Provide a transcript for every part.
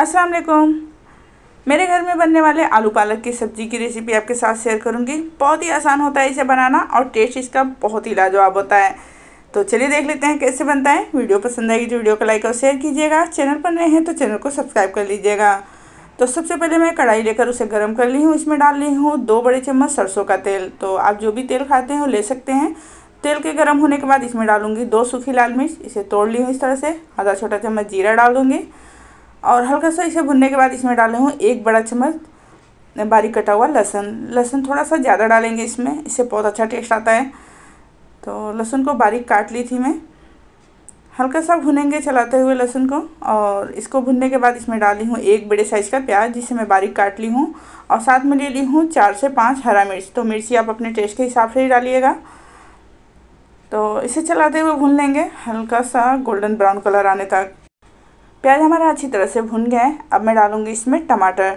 अस्सलाम वालेकुम मेरे घर में बनने वाले आलू पालक की सब्ज़ी की रेसिपी आपके साथ शेयर करूंगी बहुत ही आसान होता है इसे बनाना और टेस्ट इसका बहुत ही लाजवाब होता है तो चलिए देख लेते हैं कैसे बनता है वीडियो पसंद आएगी तो वीडियो को लाइक और शेयर कीजिएगा चैनल पर नए हैं तो चैनल को सब्सक्राइब कर लीजिएगा तो सबसे पहले मैं कढ़ाई लेकर उसे गर्म कर ली हूँ इसमें डाल ली हूँ दो बड़े चम्मच सरसों का तेल तो आप जो भी तेल खाते हैं ले सकते हैं तेल के गर्म होने के बाद इसमें डालूंगी दो सूखी लाल मिर्च इसे तोड़ ली हूँ इस तरह से आधा छोटा चम्मच जीरा डाल दूँगी और हल्का सा इसे भुनने के बाद इसमें डाले हूँ एक बड़ा चम्मच बारीक कटा हुआ लहसुन लहसुन थोड़ा सा ज़्यादा डालेंगे इसमें इससे बहुत अच्छा टेस्ट आता है तो लहसुन को बारीक काट ली थी मैं हल्का सा भुनेंगे चलाते हुए लहसुन को और इसको भुनने के बाद इसमें डाली हूँ एक बड़े साइज़ का प्याज जिसे मैं बारीक काट ली हूँ और साथ में ले ली हूँ चार से पाँच हरा मिर्च तो मिर्ची आप अपने टेस्ट के हिसाब से ही डालिएगा तो इसे चलाते हुए भून लेंगे हल्का सा गोल्डन ब्राउन कलर आने तक प्याज हमारा अच्छी तरह से भुन गया है अब मैं डालूँगी इसमें टमाटर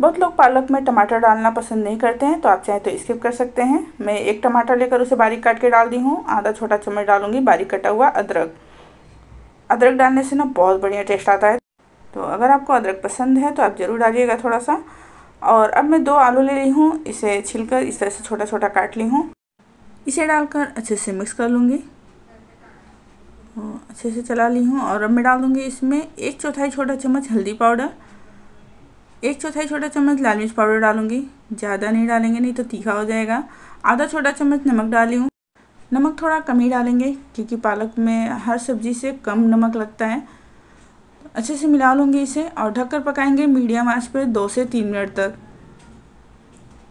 बहुत लोग पालक में टमाटर डालना पसंद नहीं करते हैं तो आप चाहें तो स्किप कर सकते हैं मैं एक टमाटर लेकर उसे बारीक काट के डाल दी हूँ आधा छोटा चम्मच डालूंगी बारीक कटा हुआ अदरक अदरक डालने से ना बहुत बढ़िया टेस्ट आता है तो अगर आपको अदरक पसंद है तो आप ज़रूर डालिएगा थोड़ा सा और अब मैं दो आलू ले ली हूँ इसे छिलकर इस तरह से छोटा छोटा काट ली हूँ इसे डालकर अच्छे से मिक्स कर लूँगी अच्छे से चला ली हूँ और अब मैं डाल दूँगी इसमें एक चौथाई छोटा चम्मच हल्दी पाउडर एक चौथाई छोटा चम्मच लाल मिर्च पाउडर डालूंगी ज़्यादा नहीं डालेंगे नहीं तो तीखा हो जाएगा आधा छोटा चम्मच नमक डाली हूँ नमक थोड़ा कम ही डालेंगे क्योंकि पालक में हर सब्जी से कम नमक लगता है अच्छे से मिला लूँगी इसे और ढककर पकाएंगे मीडियम आंच पर दो से तीन मिनट तक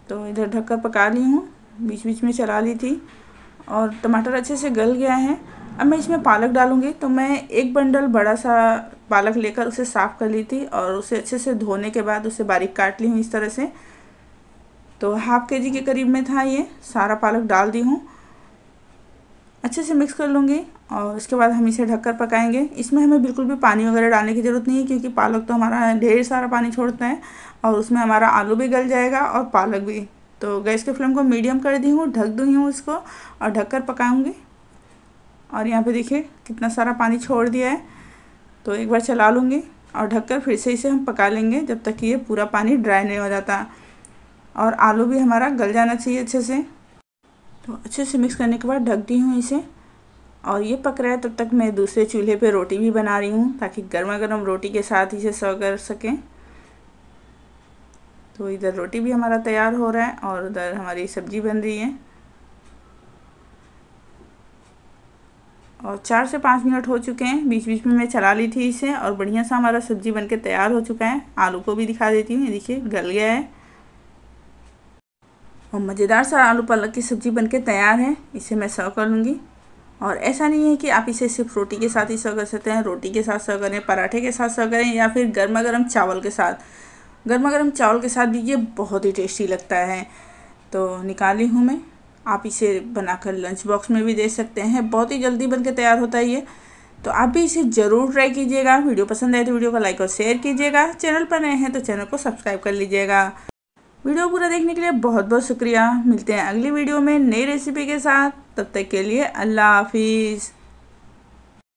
तो इधर ढककर पका ली हूँ बीच बीच में चला ली थी और टमाटर अच्छे से गल गया है अब मैं इसमें पालक डालूँगी तो मैं एक बंडल बड़ा सा पालक लेकर उसे साफ़ कर ली थी और उसे अच्छे से धोने के बाद उसे बारीक काट ली हूँ इस तरह से तो हाफ़ के जी के करीब में था ये सारा पालक डाल दी हूँ अच्छे से मिक्स कर लूँगी और उसके बाद हम इसे ढककर पकाएंगे इसमें हमें बिल्कुल भी पानी वगैरह डालने की ज़रूरत नहीं है क्योंकि पालक तो हमारा ढेर सारा पानी छोड़ता है और उसमें हमारा आलू भी गल जाएगा और पालक भी तो गैस के फ्लेम को मीडियम कर दी हूँ ढक दूँगी हूँ इसको और ढककर पकाऊँगी और यहाँ पे देखिए कितना सारा पानी छोड़ दिया है तो एक बार चला लूँगी और ढककर फिर से इसे हम पका लेंगे जब तक कि ये पूरा पानी ड्राई नहीं हो जाता और आलू भी हमारा गल जाना चाहिए अच्छे से तो अच्छे से मिक्स करने के बाद ढक दी हूँ इसे और ये पक रहा है तब तक मैं दूसरे चूल्हे पर रोटी भी बना रही हूँ ताकि गर्मा गर्म रोटी के साथ इसे सर्व कर सकें तो इधर रोटी भी हमारा तैयार हो रहा है और उधर हमारी सब्जी बन रही है और चार से पाँच मिनट हो चुके हैं बीच बीच में मैं चला ली थी इसे और बढ़िया सा हमारा सब्जी बनके तैयार हो चुका है आलू को भी दिखा देती हूँ ये देखिए गल गया है और मज़ेदार सा आलू पालक की सब्ज़ी बनके तैयार है इसे मैं सर्व कर लूँगी और ऐसा नहीं है कि आप इसे सिर्फ रोटी के साथ ही सर्व कर सकते हैं रोटी के साथ सर्व करें पराठे के साथ सर्व करें या फिर गर्मा गर्म चावल के साथ गर्मा गर्म चावल के साथ भी ये बहुत ही टेस्टी लगता है तो निकाली हूँ मैं आप इसे बनाकर लंच बॉक्स में भी दे सकते हैं बहुत ही जल्दी बनकर तैयार होता है ये तो आप भी इसे ज़रूर ट्राई कीजिएगा वीडियो पसंद आए तो वीडियो को लाइक और शेयर कीजिएगा चैनल पर नए हैं तो चैनल को सब्सक्राइब कर लीजिएगा वीडियो पूरा देखने के लिए बहुत बहुत शुक्रिया मिलते हैं अगली वीडियो में नई रेसिपी के साथ तब तक के लिए अल्लाह हाफिज़